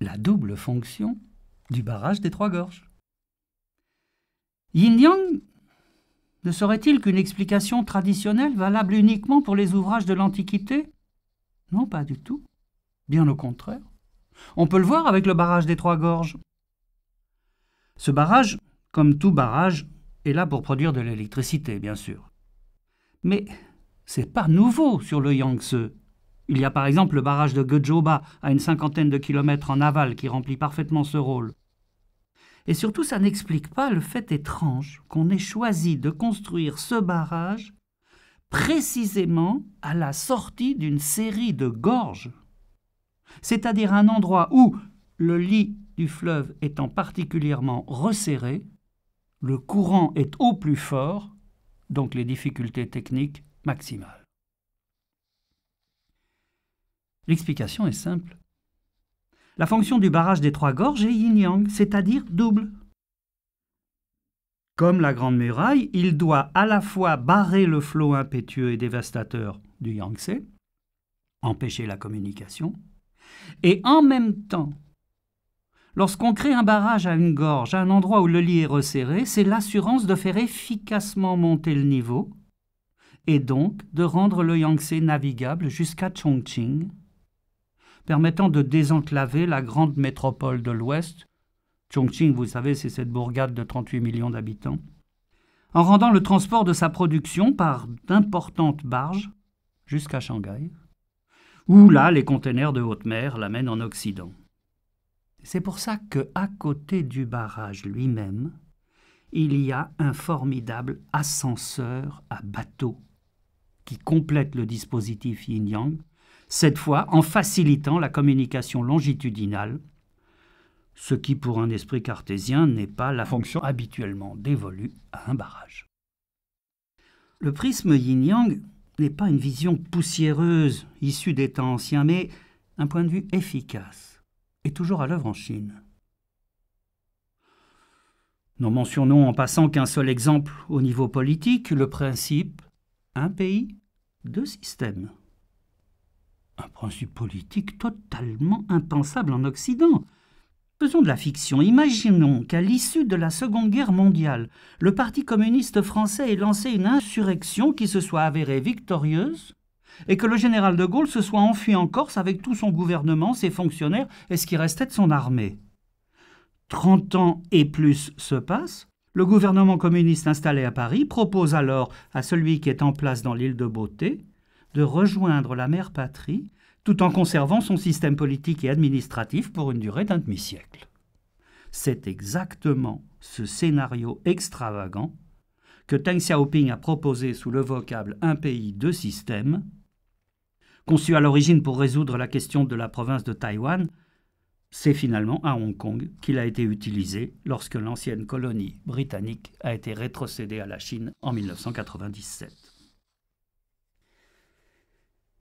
la double fonction du barrage des Trois Gorges. Yin-yang ne serait-il qu'une explication traditionnelle valable uniquement pour les ouvrages de l'Antiquité Non, pas du tout. Bien au contraire. On peut le voir avec le barrage des Trois Gorges. Ce barrage, comme tout barrage, est là pour produire de l'électricité, bien sûr. Mais c'est pas nouveau sur le Yangtze. Il y a par exemple le barrage de Gojoba, à une cinquantaine de kilomètres en aval, qui remplit parfaitement ce rôle. Et surtout, ça n'explique pas le fait étrange qu'on ait choisi de construire ce barrage précisément à la sortie d'une série de gorges, c'est-à-dire un endroit où le lit du fleuve étant particulièrement resserré, le courant est au plus fort, donc les difficultés techniques maximales. L'explication est simple. La fonction du barrage des trois gorges est yin-yang, c'est-à-dire double. Comme la Grande Muraille, il doit à la fois barrer le flot impétueux et dévastateur du Yangtze, empêcher la communication, et en même temps, lorsqu'on crée un barrage à une gorge, à un endroit où le lit est resserré, c'est l'assurance de faire efficacement monter le niveau, et donc de rendre le Yangtze navigable jusqu'à Chongqing, permettant de désenclaver la grande métropole de l'Ouest. Chongqing, vous savez, c'est cette bourgade de 38 millions d'habitants. En rendant le transport de sa production par d'importantes barges jusqu'à Shanghai, où là les containers de haute mer l'amènent en Occident. C'est pour ça que, à côté du barrage lui-même, il y a un formidable ascenseur à bateaux qui complète le dispositif yin-yang cette fois en facilitant la communication longitudinale, ce qui pour un esprit cartésien n'est pas la fonction habituellement dévolue à un barrage. Le prisme yin-yang n'est pas une vision poussiéreuse issue des temps anciens, mais un point de vue efficace, et toujours à l'œuvre en Chine. N'en mentionnons en passant qu'un seul exemple au niveau politique, le principe un pays, deux systèmes. Un principe politique totalement impensable en Occident. Faisons de la fiction. Imaginons qu'à l'issue de la Seconde Guerre mondiale, le Parti communiste français ait lancé une insurrection qui se soit avérée victorieuse et que le général de Gaulle se soit enfui en Corse avec tout son gouvernement, ses fonctionnaires et ce qui restait de son armée. Trente ans et plus se passent. Le gouvernement communiste installé à Paris propose alors à celui qui est en place dans l'île de Beauté de rejoindre la mère patrie tout en conservant son système politique et administratif pour une durée d'un demi-siècle. C'est exactement ce scénario extravagant que Teng Xiaoping a proposé sous le vocable Un pays, deux systèmes, conçu à l'origine pour résoudre la question de la province de Taïwan, c'est finalement à Hong Kong qu'il a été utilisé lorsque l'ancienne colonie britannique a été rétrocédée à la Chine en 1997.